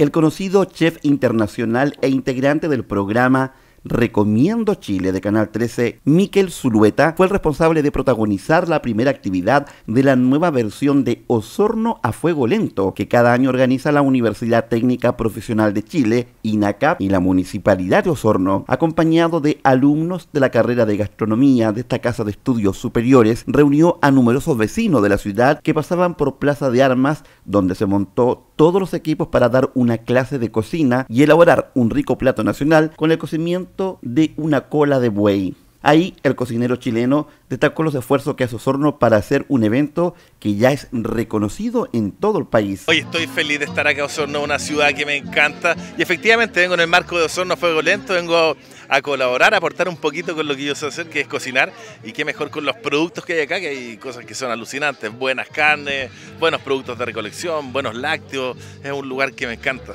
El conocido chef internacional e integrante del programa Recomiendo Chile de Canal 13, Miquel Zulueta, fue el responsable de protagonizar la primera actividad de la nueva versión de Osorno a Fuego Lento, que cada año organiza la Universidad Técnica Profesional de Chile, INACAP, y la Municipalidad de Osorno, acompañado de alumnos de la carrera de gastronomía de esta casa de estudios superiores, reunió a numerosos vecinos de la ciudad que pasaban por Plaza de Armas, donde se montó todos los equipos para dar una clase de cocina y elaborar un rico plato nacional con el cocimiento de una cola de buey. Ahí el cocinero chileno destacó los esfuerzos que hace Osorno para hacer un evento que ya es reconocido en todo el país. Hoy estoy feliz de estar acá en Osorno, una ciudad que me encanta. Y efectivamente vengo en el marco de Osorno Fuego Lento, vengo a colaborar, a aportar un poquito con lo que yo sé hacer, que es cocinar. Y qué mejor con los productos que hay acá, que hay cosas que son alucinantes. Buenas carnes, buenos productos de recolección, buenos lácteos. Es un lugar que me encanta.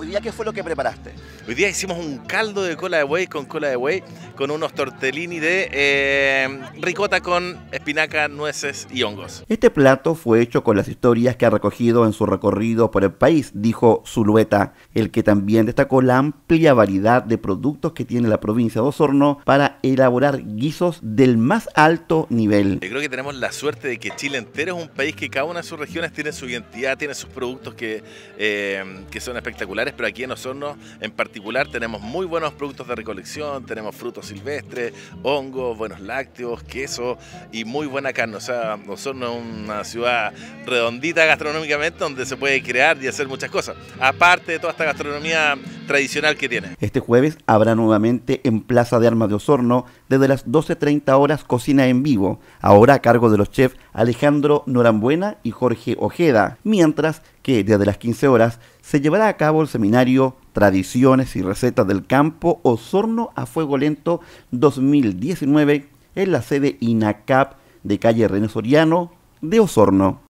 Hoy día, ¿qué fue lo que preparaste? Hoy día hicimos un caldo de cola de buey con cola de buey, con unos tortellini de eh, ricota con espinaca, nueces y hongos. Este plato fue hecho con las historias que ha recogido en su recorrido por el país, dijo Zulueta, el que también destacó la amplia variedad de productos que tiene la provincia de Osorno para elaborar guisos del más alto nivel. Yo creo que tenemos la suerte de que Chile entero es un país que cada una de sus regiones tiene su identidad, tiene sus productos que, eh, que son espectaculares pero aquí en Osorno en particular tenemos muy buenos productos de recolección, tenemos frutos silvestres, hongos, buenos lácteos, queso y muy buena carne. O sea, Osorno es una ciudad redondita gastronómicamente donde se puede crear y hacer muchas cosas. Aparte de toda esta gastronomía tradicional que tiene. Este jueves habrá nuevamente en Plaza de Armas de Osorno, desde las 12.30 horas, cocina en vivo, ahora a cargo de los chefs Alejandro Norambuena y Jorge Ojeda, mientras que desde las 15 horas se llevará a cabo el seminario Tradiciones y Recetas del Campo Osorno a Fuego Lento 2019 en la sede INACAP de calle René Soriano de Osorno.